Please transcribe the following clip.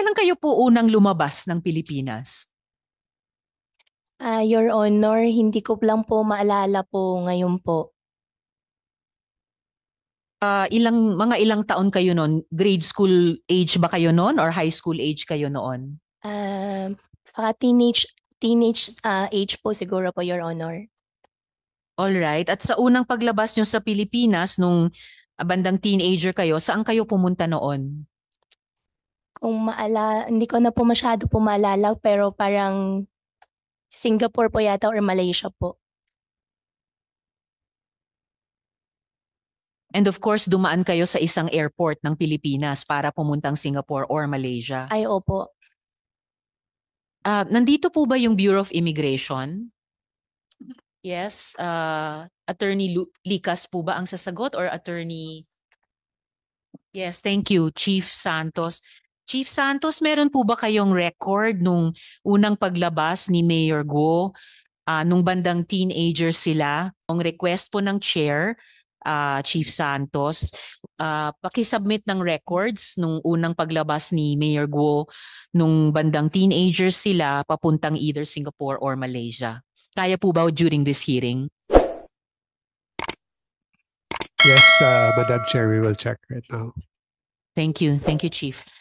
Kailan kayo po unang lumabas ng Pilipinas? Uh, Your Honor, hindi ko lang po maalala po ngayon po. Uh, ilang mga ilang taon kayo noon? Grade school age ba kayo noon or high school age kayo noon? Uh, ah, baka teenage teenage uh, age po siguro po Your Honor. All right. At sa unang paglabas niyo sa Pilipinas nung bandang teenager kayo, saan kayo pumunta noon? kung maala, hindi ko na po masyado po maalala, pero parang Singapore po yata or Malaysia po. And of course, dumaan kayo sa isang airport ng Pilipinas para pumuntang Singapore or Malaysia. Ay, opo. Uh, nandito po ba yung Bureau of Immigration? Yes, uh, Attorney Lu- Likas po ba ang sasagot or Attorney Yes, thank you, Chief Santos. Chief Santos, meron po ba kayong record nung unang paglabas ni Mayor Go? Uh, nung bandang teenager sila, ang request po ng chair, uh, Chief Santos, uh, pakisubmit ng records nung unang paglabas ni Mayor Go nung bandang teenager sila papuntang either Singapore or Malaysia. Kaya po ba during this hearing? Yes, uh, Madam Chair, we will check right now. Thank you. Thank you, Chief.